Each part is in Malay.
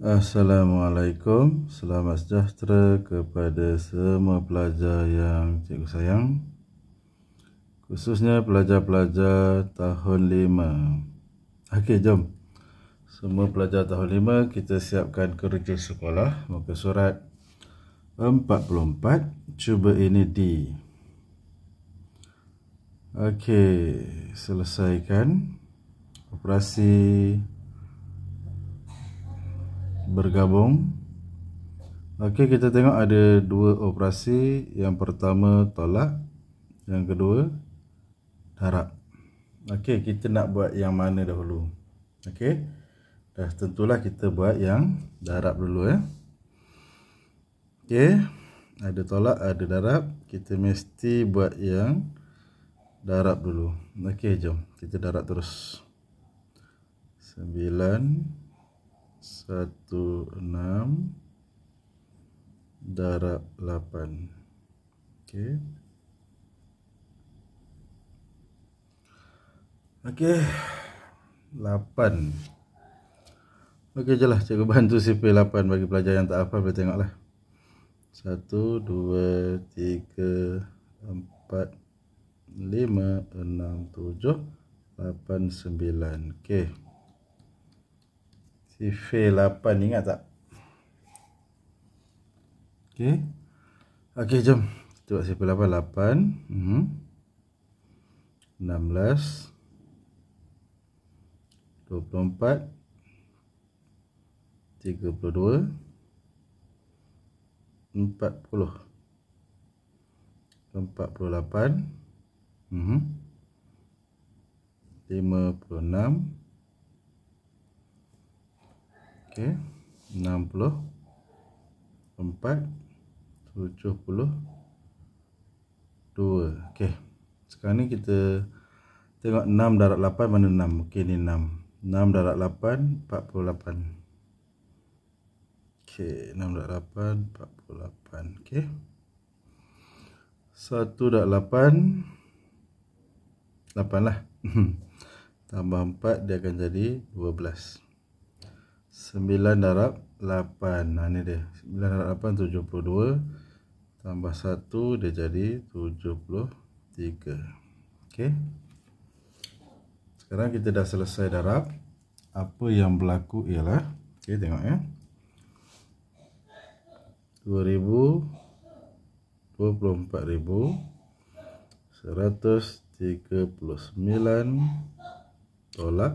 Assalamualaikum, selamat sejahtera kepada semua pelajar yang cikgu sayang Khususnya pelajar-pelajar tahun 5 Okey, jom Semua pelajar tahun 5, kita siapkan kerja sekolah Muka surat 44, cuba ini D Okey, selesaikan Operasi bergabung. Okey, kita tengok ada dua operasi. Yang pertama tolak, yang kedua darab. Okey, kita nak buat yang mana dahulu? Okey. Dah tentulah kita buat yang darab dulu ya. Eh. Okey, ada tolak, ada darab, kita mesti buat yang darab dulu. Okey, jom. Kita darab terus. 9 satu enam darab lapan. Okay. Okey. Lapan. Okey je lah. Cikgu bantu CP lapan bagi pelajar yang tak apa. Boleh tengok lah. Satu, dua, tiga, empat, lima, enam, tujuh, lapan, sembilan. Okey. Sifir 8 ingat tak? Okey. Okey, jom. Kita buat sifir 8. 8. Mm -hmm. 16. 24. 25. 26. 27. 28. 29. 46 mm -hmm okey 60 4 70 2 Okay, sekarang ni kita tengok 6 darab 8 mana 6 okey ni 6 6 darab 8 48 okey 6 darab 8 48 okey satu darab lapan, lapan lah tambah empat dia akan jadi dua belas. 9 darab 8 ha, ni dia 9 darab 8 72 tambah 1 dia jadi 73 ok sekarang kita dah selesai darab apa yang berlaku ialah ok tengok ya 2000 24000 139 tolak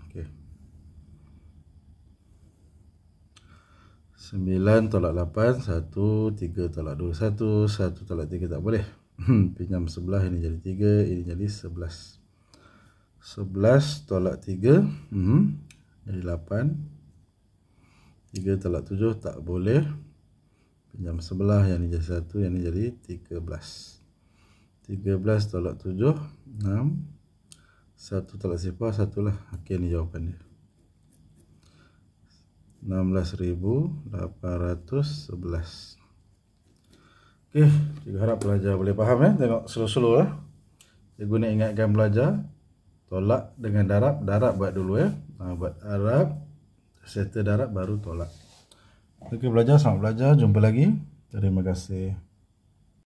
9 tolak 8 1, 3 tolak 2, 1 1 tolak 3 tak boleh hmm, Pinjam sebelah ini jadi 3 Ini jadi 11 11 tolak 3 hmm, Jadi 8 3 tolak 7 tak boleh Pinjam sebelah Yang ini jadi 1 Yang ini jadi 13 13 tolak 7 6 1 tolak sifar 1 lah Okey ni jawapan dia 16,811 Okay, juga harap pelajar boleh faham ya Tengok slow-slow ya Cikgu nak ingatkan pelajar Tolak dengan darab Darab buat dulu ya ha, Buat darab Settle darab baru tolak Okay, pelajar, selamat belajar Jumpa lagi Terima kasih